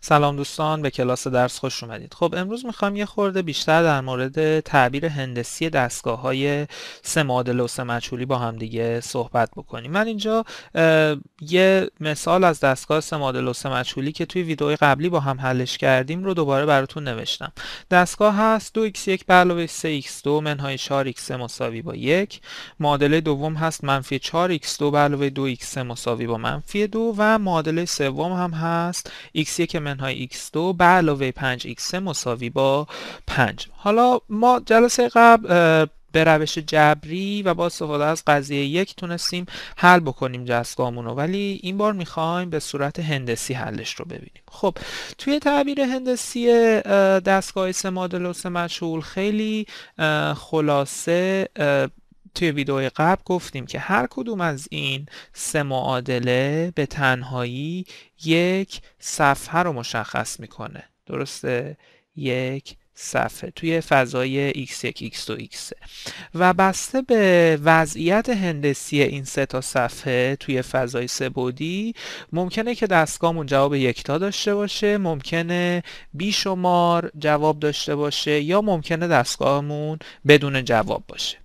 سلام دوستان به کلاس درس خوش اومدید خب امروز میخوام یه خورده بیشتر در مورد تعبیر هندسی دستگاه های سه معادله و سه مجهولی با هم دیگه صحبت بکنیم من اینجا یه مثال از دستگاه سه معادله و سه مجهولی که توی ویدئوی قبلی با هم حلش کردیم رو دوباره براتون نوشتم دستگاه هست 2x1 به علاوه 3x2 منهای 4x3 مساوی با 1 معادله دوم هست منفی 4x2 به علاوه 2x3 مساوی با منفی 2 و معادله سوم هم هست x1 منهای x2 به علاوه 5x3 مساوی با 5 حالا ما جلسه قبل به روش جبری و با استفاده از قضیه یک تونستیم حل بکنیم جسگامون رو ولی این بار میخوایم به صورت هندسی حلش رو ببینیم خب توی تعبیر هندسی دستگاه سه مادلوس مشهول خیلی خلاصه توی ویدیو قبل گفتیم که هر کدوم از این سه معادله به تنهایی یک صفحه رو مشخص میکنه درسته یک صفحه توی فضای x1 x2 x3 و بسته به وضعیت هندسی این سه تا صفحه توی فضای بودی ممکنه که دستگاهمون جواب یکتا داشته باشه ممکنه بیشمار جواب داشته باشه یا ممکنه دستگاهمون بدون جواب باشه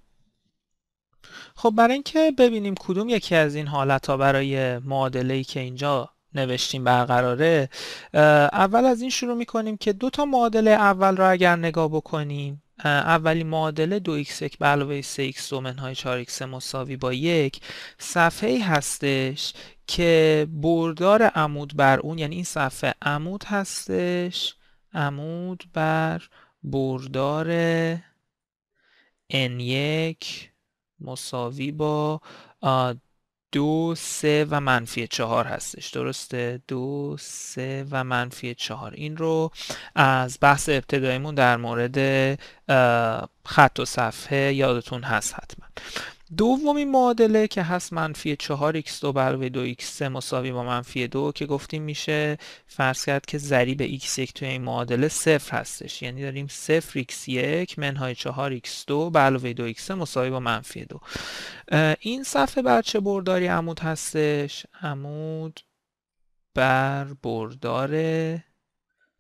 خب برای اینکه ببینیم کدوم یکی از این حالت ها برای معادله ای که اینجا نوشتیم برقراره اول از این شروع می کنیم که دو تا معادله اول را اگر نگاه بکنیم اولی معادله 2x1 به علاوه 3x دومن های 4x مساوی با یک صفحه هستش که بردار عمود بر اون یعنی این صفحه عمود هستش عمود بر بردار n1 مساوی با دو سه و منفی چهار هستش درسته دو سه و منفی چهار این رو از بحث ابتداییمون در مورد خط و صفحه یادتون هست حتما دومین معادله که هست منفی 4x2 بر 2x3 مساوی با منفی 2 که گفتیم میشه فرض کرد که ضریب x1 توی این معادله صفر هستش یعنی داریم 0 x1 منهای 4x2 به علاوه 2x3 مساوی با منفی 2 این صفحه بر چه برداری عمود هستش عمود بر بردار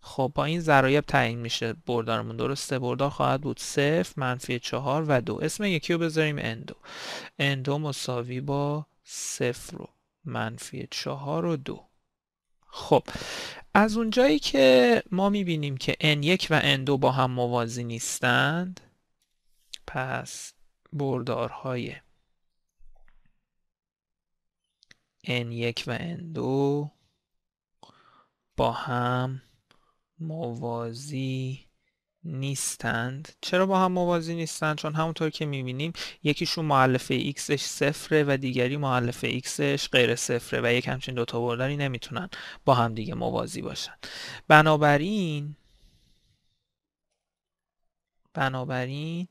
خب با این ضرایب تعیین میشه بردارمون درسته بردار خواهد بود صفر منفی چهار و دو اسم یکی رو بذاریم اندو اندو مساوی با صفر رو منفی چهار و دو خب از اونجایی که ما میبینیم که N1 و N2 با هم موازی نیستند پس بردارهای N1 و ان 2 با هم موازی نیستند چرا با هم موازی نیستند چون همونطور که میبینیم یکیشون معلفه xش صفره و دیگری معلفه xش غیر صفره و یک همچین دوتا برداری نمیتونن با هم دیگه موازی باشن بنابراین بنابراین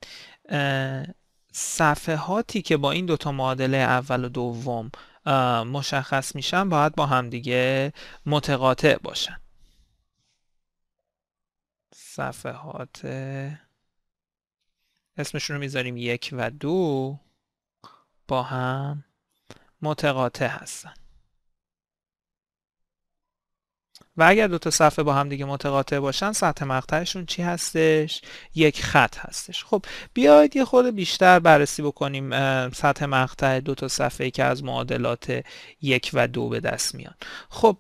صفحاتی که با این دوتا معادله اول و دوم مشخص میشن باید با همدیگه متقاطع باشن صفحات اسمشون رو میذاریم یک و دو با هم متقاطع هستن و اگر دو تا صفحه با هم دیگه متقاطع باشن سطح مقطعشون چی هستش یک خط هستش خب بیاید یه خود بیشتر بررسی بکنیم سطح مقطع دو تا صفحه که از معادلات یک و دو به دست میان خب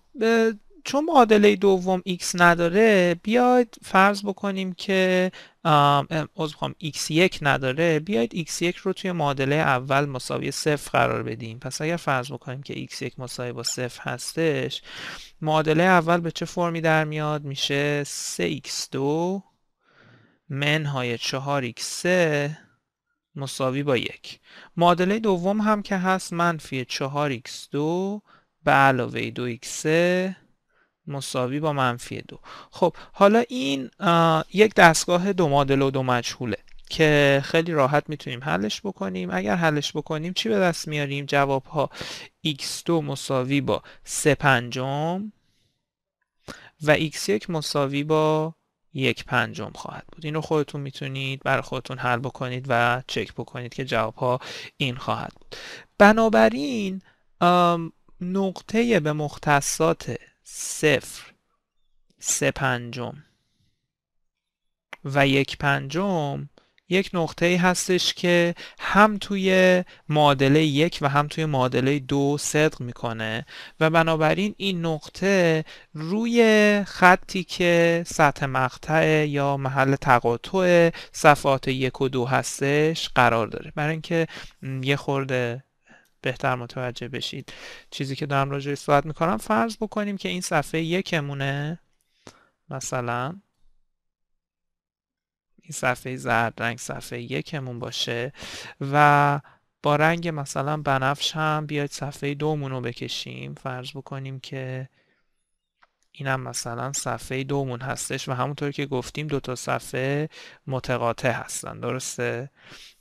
چون معادله دوم x نداره بیاید فرض بکنیم که از بخوام x1 نداره بیاید x1 رو توی معادله اول مساوی صفر قرار بدیم پس اگر فرض بکنیم که x1 مساوی با صفر هستش معادله اول به چه فرمی در میاد میشه 3x2 منهای 4x3 مساوی با 1 معادله دوم هم که هست منفی 4x2 به علاوه 2x3 مساوی با منفی دو خب حالا این یک دستگاه دو معادله و دو مجهوله که خیلی راحت میتونیم حلش بکنیم اگر حلش بکنیم چی به دست میاریم جواب ها x2 مساوی با 3 پنجم و x1 مساوی با یک پنجم خواهد بود این رو خودتون میتونید برای خودتون حل بکنید و چک بکنید که جواب ها این خواهد بود بنابراین نقطه به مختصات صفر سه پنجم و یک پنجم یک نقطه ای هستش که هم توی معادله یک و هم توی معادله دو صدق میکنه و بنابراین این نقطه روی خطی که سطح مقطع یا محل تقاطع صفحات یک و دو هستش قرار داره برای اینکه یه خورده بهتر متوجه بشید چیزی که دارم راجعه صحبت میکنم فرض بکنیم که این صفحه یکمونه مثلا این صفحه زرد رنگ صفحه یکمون باشه و با رنگ مثلا بنفش هم بیاید صفحه دومون رو بکشیم فرض بکنیم که اینم مثلا صفحه دومون هستش و همونطور که گفتیم دو تا صفحه متقاطع هستن درسته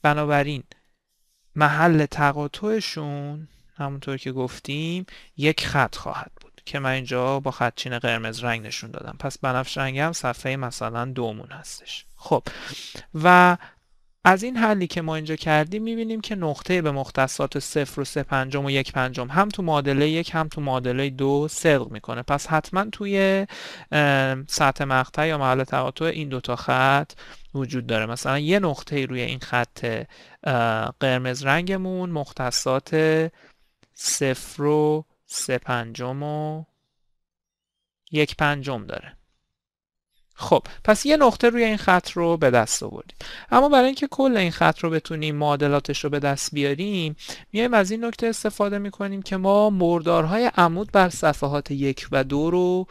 بنابراین محل تقاطعشون همونطور که گفتیم یک خط خواهد بود که من اینجا با خطچین قرمز رنگ نشون دادم پس بنفش رنگ صفحه مثلا دومون هستش خب و از این حلی که ما اینجا کردیم میبینیم که نقطه به مختصات صفر و سه پنجم و یک پنجم هم تو معادله یک هم تو معادله دو صدق میکنه پس حتما توی سطح مقطع یا محل تقاطع این دوتا خط وجود داره مثلا یه نقطه روی این خط قرمز رنگمون مختصات صفر و سه پنجم و یک پنجم داره خب پس یه نقطه روی این خط رو به دست آوردیم اما برای اینکه کل این خط رو بتونیم معادلاتش رو به دست بیاریم میایم از این نکته استفاده میکنیم که ما مردارهای عمود بر صفحات یک و دو رو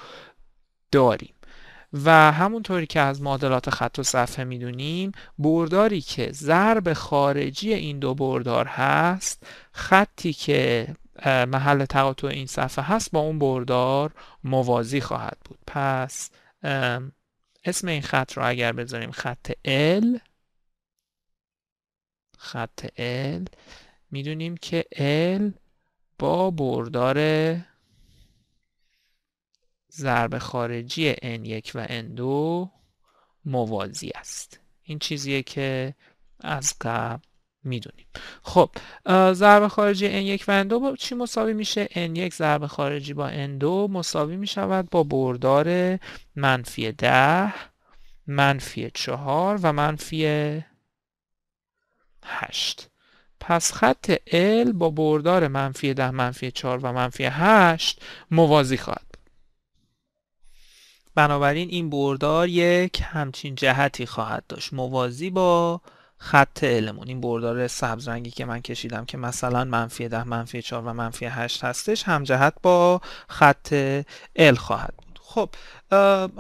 داریم و همونطوری که از معادلات خط و صفحه میدونیم برداری که ضرب خارجی این دو بردار هست خطی که محل تقاطع این صفحه هست با اون بردار موازی خواهد بود پس اسم این خط رو اگر بذاریم خط L خط L میدونیم که L با بردار ضرب خارجی N1 و N2 موازی است این چیزیه که از قبل میدونیم خب ضرب خارجی n1 و n2 با چی مساوی میشه n1 ضرب خارجی با n2 مساوی میشود با بردار منفی 10 منفی 4 و منفی 8 پس خط L با بردار منفی 10 منفی 4 و منفی 8 موازی خواهد بنابراین این بردار یک همچین جهتی خواهد داشت موازی با خط علمون این بردار سبز رنگی که من کشیدم که مثلا منفی ده منفی چهار و منفی 8 هستش همجهت با خط ال خواهد بود خب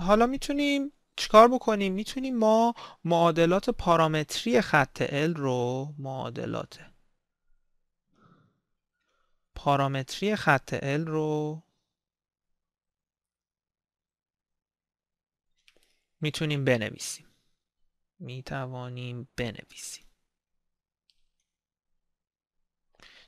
حالا میتونیم چیکار بکنیم میتونیم ما معادلات پارامتری خط ال رو معادلات پارامتری خط ال رو میتونیم بنویسیم می توانیم بنویسیم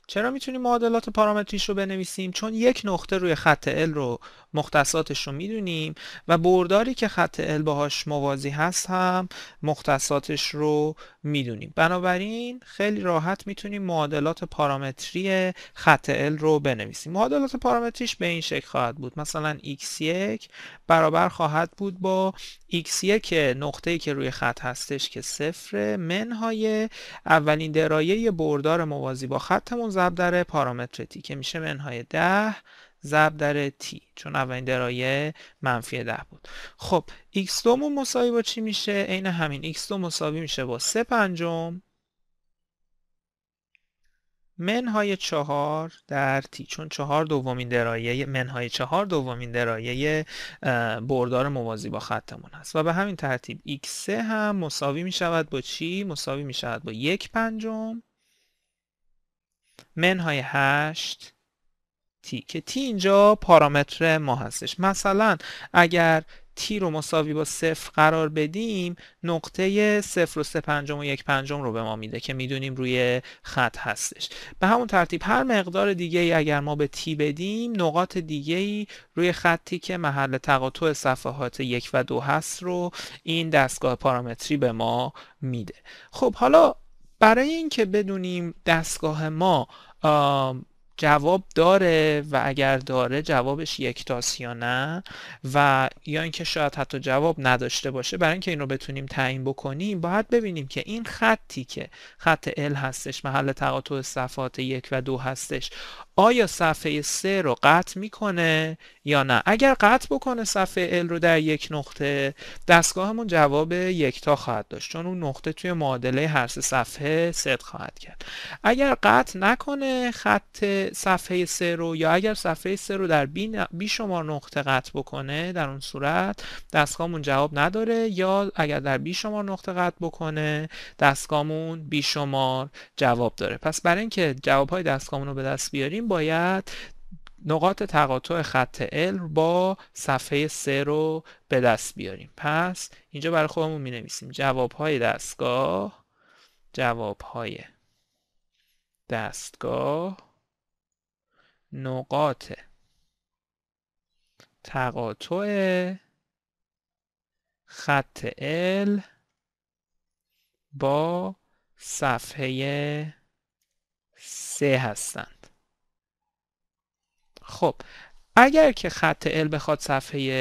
چرا میتونیم معادلات پارامتریش رو بنویسیم؟ چون یک نقطه روی خط L رو مختصاتش رو میدونیم و برداری که خط ال باهاش موازی هست هم مختصاتش رو میدونیم بنابراین خیلی راحت میتونیم معادلات پارامتری خط ال رو بنویسیم معادلات پارامتریش به این شکل خواهد بود مثلا x1 برابر خواهد بود با x1 نقطه ای که روی خط هستش که صفر منهای اولین درایه بردار موازی با خطمون ضرب در پارامتر تی که میشه منهای ده ضرب در تی چون اولین درایه منفی ده بود خب x2 مساوی با چی میشه عین همین x2 مساوی میشه با 3 پنجم منهای 4 در تی چون 4 دومین درایه منهای 4 دومین درایه بردار موازی با خطمون هست و به همین ترتیب x3 هم مساوی می شود با چی مساوی می شود با 1 پنجم منهای 8 تی که تی اینجا پارامتر ما هستش مثلا اگر تی رو مساوی با صفر قرار بدیم نقطه صفر و سه پنجم و یک پنجم رو به ما میده که میدونیم روی خط هستش به همون ترتیب هر مقدار دیگه اگر ما به تی بدیم نقاط دیگه ای روی خطی که محل تقاطع صفحات یک و دو هست رو این دستگاه پارامتری به ما میده خب حالا برای اینکه بدونیم دستگاه ما جواب داره و اگر داره جوابش یکتاست یا نه و یا اینکه شاید حتی جواب نداشته باشه برای اینکه این رو بتونیم تعیین بکنیم باید ببینیم که این خطی که خط ال هستش محل تقاطع صفحات یک و دو هستش آیا صفحه سه رو قطع میکنه یا نه اگر قطع بکنه صفحه ال رو در یک نقطه دستگاهمون جواب تا خواهد داشت چون اون نقطه توی معادله هر سه صفحه صدق خواهد کرد اگر قطع نکنه خط صفحه سه رو یا اگر صفحه سه رو در بی, نقطه قطع بکنه در اون صورت دستگاهمون جواب نداره یا اگر در بی شمار نقطه قطع بکنه دستگاهمون بی شمار جواب داره پس برای اینکه جواب های دستگاهمون رو به دست بیاریم باید نقاط تقاطع خط L با صفحه سه رو به دست بیاریم پس اینجا برای خودمون می نویسیم جواب های دستگاه جواب های دستگاه نقاط تقاطع خط ال با صفحه سه هستند خب اگر که خط ال بخواد صفحه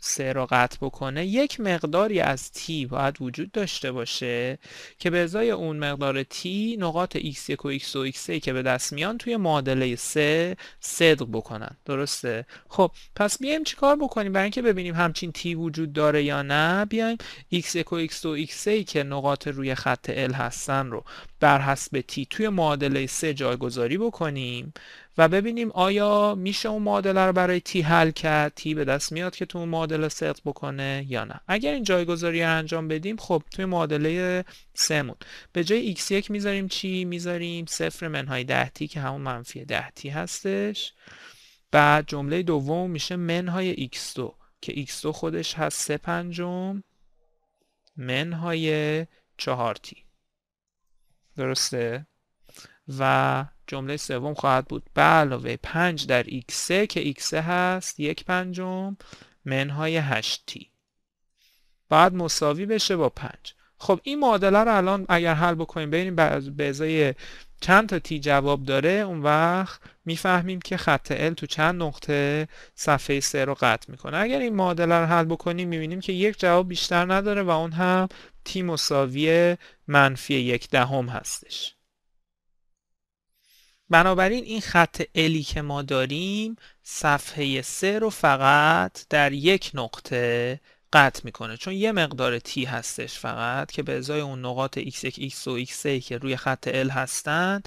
سه رو قطع بکنه یک مقداری از تی باید وجود داشته باشه که به ازای اون مقدار تی نقاط x1 و x2 و x3 که به دست میان توی معادله 3 صدق بکنن درسته خب پس بیایم چیکار بکنیم برای اینکه ببینیم همچین تی وجود داره یا نه بیایم x1 و x2 و x3 که نقاط روی خط L هستن رو بر حسب تی توی معادله سه جایگذاری بکنیم و ببینیم آیا میشه اون معادله رو برای تی حل کرد تی به دست میاد که تو اون معادله صدق بکنه یا نه اگر این جایگذاری رو انجام بدیم خب توی معادله مون به جای x1 میذاریم چی میذاریم صفر منهای ده تی که همون منفی ده تی هستش بعد جمله دوم میشه منهای x2 که x2 خودش هست سه پنجم منهای چهار تی درسته و جمله سوم خواهد بود به علاوه 5 در x که x هست یک پنجم منهای 8 t بعد مساوی بشه با 5 خب این معادله رو الان اگر حل بکنیم ببینیم به ازای چند تا تی جواب داره اون وقت میفهمیم که خط ال تو چند نقطه صفحه سه رو قطع میکنه اگر این معادله رو حل بکنیم میبینیم که یک جواب بیشتر نداره و اون هم تی مساوی منفی یک دهم هستش بنابراین این خط الی که ما داریم صفحه سه رو فقط در یک نقطه قطع میکنه چون یه مقدار t هستش فقط که به ازای اون نقاط x1 x 2 x3 که روی خط L هستن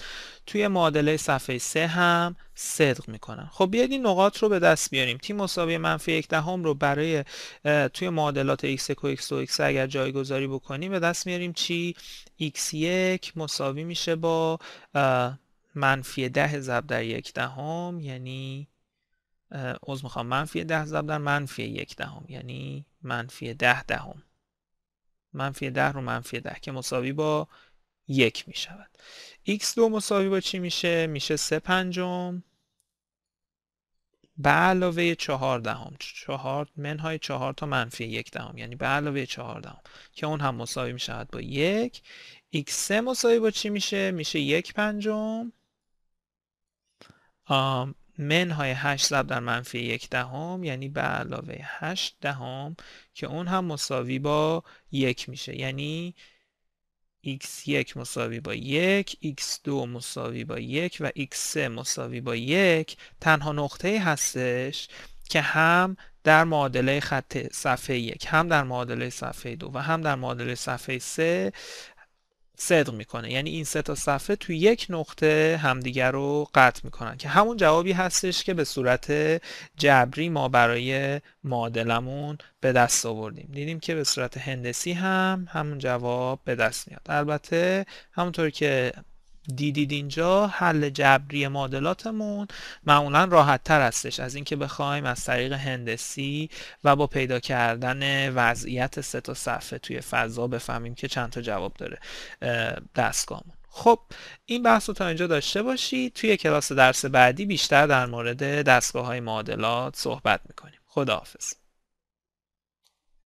توی معادله صفحه 3 هم صدق میکنن خب بیاید این نقاط رو به دست بیاریم t مساوی منفی 1 دهم رو برای توی معادلات x1 و x2 و x3 اگر جایگذاری بکنیم به دست میاریم چی x1 مساوی میشه با منفی 10 ضرب در یک دهم یعنی از میخوام منفی ده ضرب در منفی یک دهم ده یعنی منفی ده دهم ده منفی ده رو منفی ده که مساوی با یک می شود. x دو مساوی با چی میشه؟ میشه سه پنجم به علاوه چهار دهم چهار منهای چهار تا منفی یک دهم یعنی به علاوه چهار دهم که اون هم مساوی می شود با یک x سه مساوی با چی میشه؟ میشه یک پنجم منهای 8 ضرب در منفی یک دهم ده یعنی به علاوه 8 دهم که اون هم مساوی با یک میشه یعنی x1 مساوی با 1 x2 مساوی با 1 و x3 مساوی با 1 تنها نقطه هستش که هم در معادله خط صفحه 1 هم در معادله صفحه 2 و هم در معادله صفحه 3 صدق میکنه یعنی این سه تا صفحه تو یک نقطه همدیگر رو قطع میکنن که همون جوابی هستش که به صورت جبری ما برای معادلمون به دست آوردیم دیدیم که به صورت هندسی هم همون جواب به دست میاد البته همونطور که دیدید اینجا حل جبری معادلاتمون معمولا راحت تر هستش از اینکه بخوایم از طریق هندسی و با پیدا کردن وضعیت سه تا صفحه توی فضا بفهمیم که چند تا جواب داره دستگاهمون خب این بحث رو تا اینجا داشته باشید توی کلاس درس بعدی بیشتر در مورد دستگاه های معادلات صحبت میکنیم خداحافظ